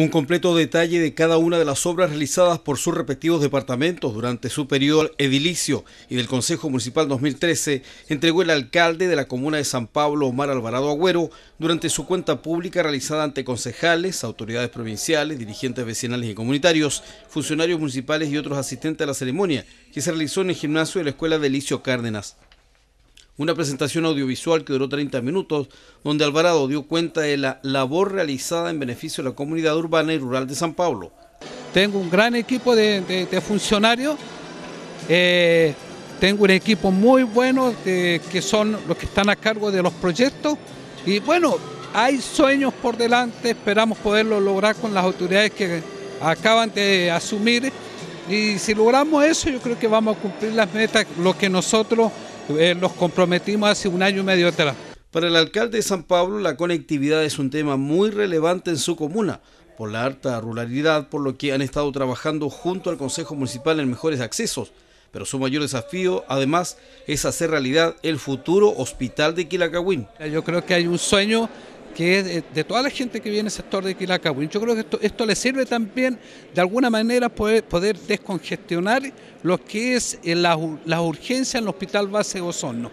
Un completo detalle de cada una de las obras realizadas por sus respectivos departamentos durante su periodo edilicio y del Consejo Municipal 2013 entregó el alcalde de la comuna de San Pablo, Omar Alvarado Agüero, durante su cuenta pública realizada ante concejales, autoridades provinciales, dirigentes vecinales y comunitarios, funcionarios municipales y otros asistentes a la ceremonia que se realizó en el gimnasio de la Escuela de Elicio Cárdenas una presentación audiovisual que duró 30 minutos, donde Alvarado dio cuenta de la labor realizada en beneficio de la comunidad urbana y rural de San Pablo. Tengo un gran equipo de, funcionarios, eh, tengo un equipo muy bueno que son los que están a cargo de los proyectos y bueno, hay sueños por delante, esperamos poderlo lograr con las autoridades que acaban de asumir y si logramos eso yo creo que vamos a cumplir las metas, lo que nosotros eh, nos comprometimos hace un año y medio atrás. Para el alcalde de San Pablo, la conectividad es un tema muy relevante en su comuna, por la alta ruralidad, por lo que han estado trabajando junto al Consejo Municipal en mejores accesos. Pero su mayor desafío, además, es hacer realidad el futuro hospital de Quilacagüín. Yo creo que hay un sueño que es de toda la gente que viene al sector de Quilacabuín. Yo creo que esto, le sirve también, de alguna manera, poder, poder descongestionar lo que es eh, las la urgencia en el Hospital Base de Osorno.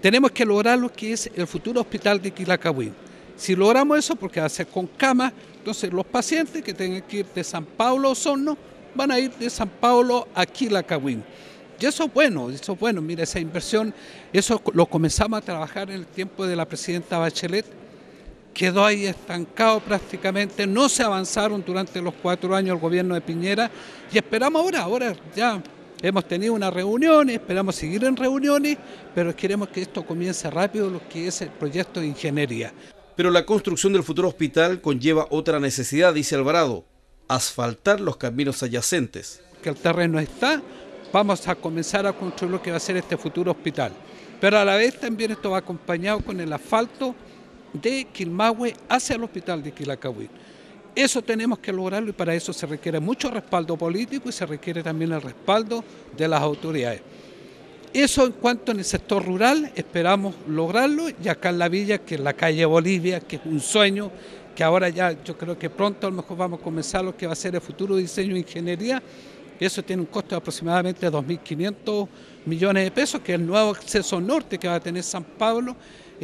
Tenemos que lograr lo que es el futuro hospital de Quilacabuín. Si logramos eso, porque va a ser con camas, entonces los pacientes que tengan que ir de San Pablo a Osorno van a ir de San Pablo a Quilacabuín. Y eso es bueno, eso es bueno. Mira, esa inversión, eso lo comenzamos a trabajar en el tiempo de la presidenta Bachelet quedó ahí estancado prácticamente, no se avanzaron durante los cuatro años el gobierno de Piñera y esperamos ahora, ahora ya hemos tenido una reunión, esperamos seguir en reuniones, pero queremos que esto comience rápido lo que es el proyecto de ingeniería. Pero la construcción del futuro hospital conlleva otra necesidad, dice Alvarado, asfaltar los caminos adyacentes. Que el terreno está, vamos a comenzar a construir lo que va a ser este futuro hospital. Pero a la vez también esto va acompañado con el asfalto de Quilmahue hacia el hospital de Quilacahuil. Eso tenemos que lograrlo y para eso se requiere mucho respaldo político y se requiere también el respaldo de las autoridades. Eso en cuanto en el sector rural, esperamos lograrlo y acá en la villa, que es la calle Bolivia, que es un sueño, que ahora ya yo creo que pronto a lo mejor vamos a comenzar lo que va a ser el futuro diseño e ingeniería, eso tiene un costo de aproximadamente 2.500 millones de pesos, que es el nuevo acceso norte que va a tener San Pablo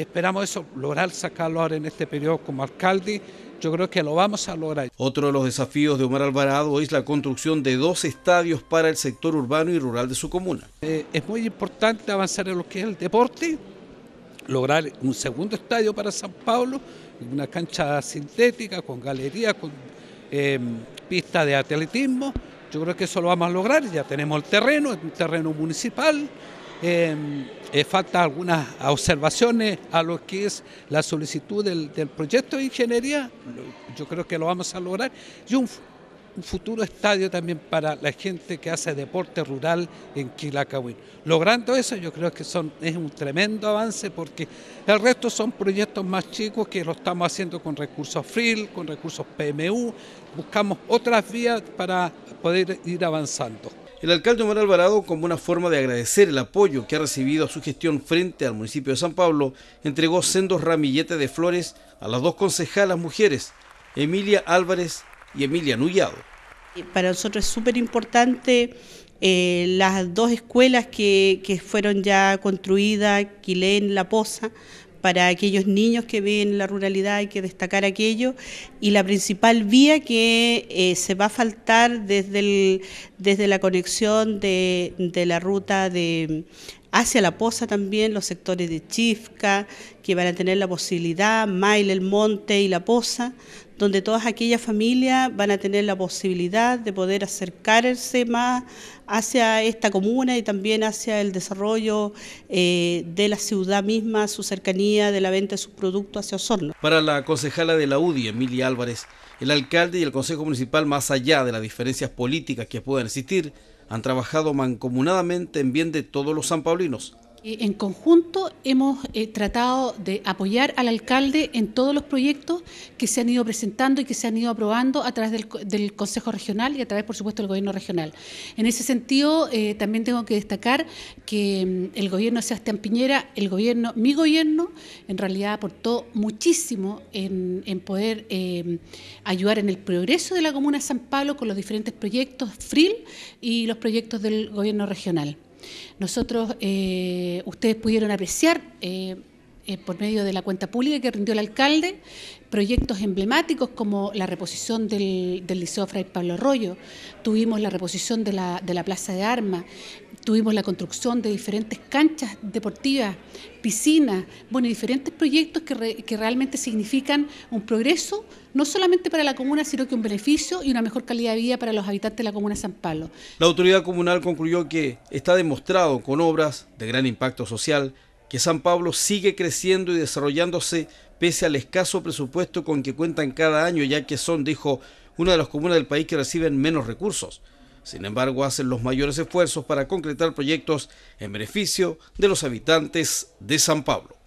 esperamos eso, lograr sacarlo ahora en este periodo como alcalde. Yo creo que lo vamos a lograr. Otro de los desafíos de Omar Alvarado es la construcción de dos estadios para el sector urbano y rural de su comuna. Eh, es muy importante avanzar en lo que es el deporte, lograr un segundo estadio para San Pablo, una cancha sintética con galería, con em, pista de atletismo. Yo creo que eso lo vamos a lograr, ya tenemos el terreno, es un terreno municipal, Em, eh, algunas observaciones a lo que es la solicitud del, proyecto de ingeniería, yo creo que lo vamos a lograr, y un, futuro estadio también para la gente que hace deporte rural en Quilacahuin. Logrando eso, yo creo que son, es un tremendo avance porque el resto son proyectos más chicos que lo estamos haciendo con recursos FRIL, con recursos PMU, buscamos otras vías para poder ir avanzando. El alcalde Omar Alvarado, como una forma de agradecer el apoyo que ha recibido a su gestión frente al municipio de San Pablo, entregó sendos ramilletes de flores a las dos concejalas mujeres, Emilia Álvarez y Emilia Nullado. Eh, para nosotros es súper importante eh, las dos escuelas que, que fueron ya construidas, Quilén, La Poza, para aquellos niños que viven en la ruralidad, hay que destacar aquello. Y la principal vía que eh, se va a faltar desde, la conexión de, la ruta de, hacia la Poza también, los sectores de Chifca, que van a tener la posibilidad, Mail, el Monte y la Poza, donde todas aquellas familias van a tener la posibilidad de poder acercarse más hacia esta comuna y también hacia el desarrollo eh, de la ciudad misma, su cercanía de la venta de sus productos hacia Osorno. Para la concejala de la UDI, Emilia Álvarez, el alcalde y el Consejo Municipal, más allá de las diferencias políticas que puedan existir, han trabajado mancomunadamente en bien de todos los sanpaulinos eh, en conjunto hemos eh, tratado de apoyar al alcalde en todos los proyectos que se han ido presentando y que se han ido aprobando a través del, Consejo Regional y a través, por supuesto, del Gobierno Regional. En ese sentido, eh, también tengo que destacar que mm, el Gobierno de Sebastián Piñera, el Gobierno, mi Gobierno, en realidad aportó muchísimo en, poder ayudar en el progreso de la Comuna de San Pablo con los diferentes proyectos FRIL y los proyectos del Gobierno Regional. Nosotros, eh, ustedes pudieron apreciar eh, eh, por medio de la cuenta pública que rindió el alcalde, proyectos emblemáticos como la reposición del, del Liceo Fray Pablo Arroyo, tuvimos la reposición de la, Plaza de Armas, tuvimos la construcción de diferentes canchas deportivas, piscinas, bueno, diferentes proyectos que, que realmente significan un progreso, no solamente para la comuna, sino que un beneficio y una mejor calidad de vida para los habitantes de la comuna de San Pablo. La autoridad comunal concluyó que está demostrado con obras de gran impacto social que San Pablo sigue creciendo y desarrollándose pese al escaso presupuesto con que cuentan cada año, ya que son, dijo, una de las comunas del país que reciben menos recursos. Sin embargo, hacen los mayores esfuerzos para concretar proyectos en beneficio de los habitantes de San Pablo.